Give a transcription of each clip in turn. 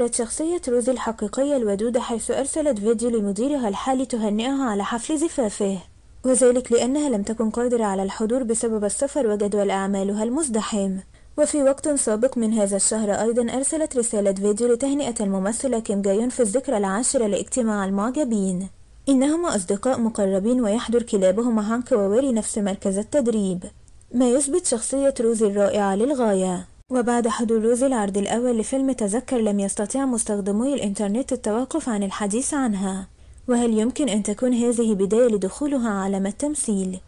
ظهرت شخصية روزي الحقيقية الودودة حيث أرسلت فيديو لمديرها الحالي تهنئها على حفل زفافه وذلك لأنها لم تكن قادرة على الحضور بسبب السفر وجدول أعمالها المزدحم وفي وقت سابق من هذا الشهر أيضا أرسلت رسالة فيديو لتهنئة الممثلة كيم جايون في الذكرى العاشرة لاجتماع المعجبين إنهما أصدقاء مقربين ويحضر كلابهما هانك وويري نفس مركز التدريب ما يثبت شخصية روزي الرائعة للغاية وبعد حدوث العرض الأول لفيلم تذكر لم يستطع مستخدمي الإنترنت التوقف عن الحديث عنها وهل يمكن أن تكون هذه بداية لدخولها عالم التمثيل؟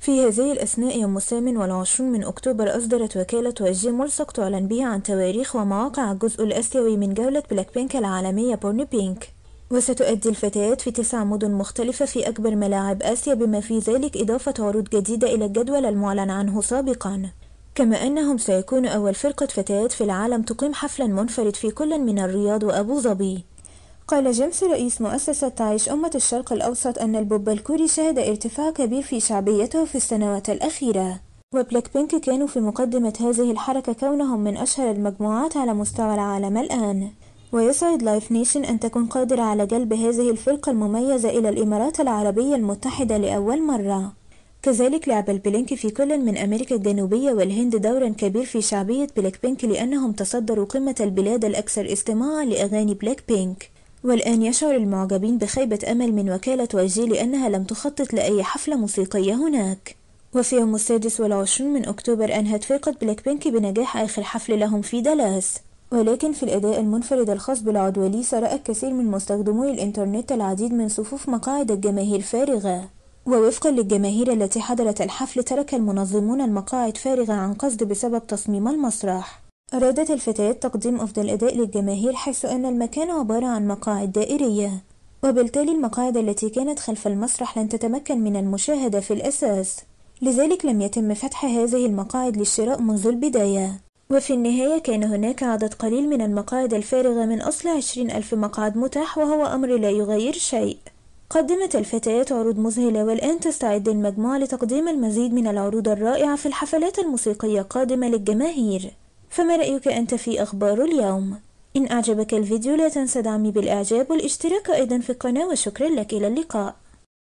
في هذه الأثناء يوم الثامن والعشرون من أكتوبر أصدرت وكالة وجي ملصق تعلن بها عن تواريخ ومواقع الجزء الآسيوي من جولة بلاك بينك العالمية بورن بينك وستؤدي الفتيات في تسع مدن مختلفة في أكبر ملاعب آسيا بما في ذلك إضافة عروض جديدة إلى الجدول المعلن عنه سابقاً كما أنهم سيكونوا أول فرقة فتيات في العالم تقيم حفلا منفرد في كل من الرياض وأبو ظبي قال جيمس رئيس مؤسسة تعيش أمة الشرق الأوسط أن البوب الكوري شهد ارتفاع كبير في شعبيته في السنوات الأخيرة وبلاك بينك كانوا في مقدمة هذه الحركة كونهم من أشهر المجموعات على مستوى العالم الآن ويسعد لايف نيشن أن تكون قادرة على جلب هذه الفرقة المميزة إلى الإمارات العربية المتحدة لأول مرة كذلك لعب البلينك في كل من أمريكا الجنوبية والهند دورا كبير في شعبية بلاك بينك لأنهم تصدروا قمة البلاد الأكثر استماعا لأغاني بلاك بينك والآن يشعر المعجبين بخيبة أمل من وكالة وجي لأنها لم تخطط لأي حفلة موسيقية هناك وفي يوم السادس والعشرون من أكتوبر أنهت فرقة بلاك بينك بنجاح آخر حفل لهم في دالاس ولكن في الأداء المنفرد الخاص بالعضولي سرق الكثير من مستخدمي الإنترنت العديد من صفوف مقاعد الجماهير فارغة ووفقا للجماهير التي حضرت الحفل ترك المنظمون المقاعد فارغة عن قصد بسبب تصميم المسرح أرادت الفتيات تقديم أفضل أداء للجماهير حيث أن المكان عبارة عن مقاعد دائرية وبالتالي المقاعد التي كانت خلف المسرح لن تتمكن من المشاهدة في الأساس لذلك لم يتم فتح هذه المقاعد للشراء منذ البداية وفي النهاية كان هناك عدد قليل من المقاعد الفارغة من أصل عشرين ألف مقعد متاح وهو أمر لا يغير شيء قدمت الفتيات عروض مذهلة والآن تستعد المجموعة لتقديم المزيد من العروض الرائعة في الحفلات الموسيقية القادمة للجماهير فما رأيك أنت في أخبار اليوم؟ إن أعجبك الفيديو لا تنسى دعمي بالإعجاب والاشتراك أيضا في القناة وشكرا لك إلى اللقاء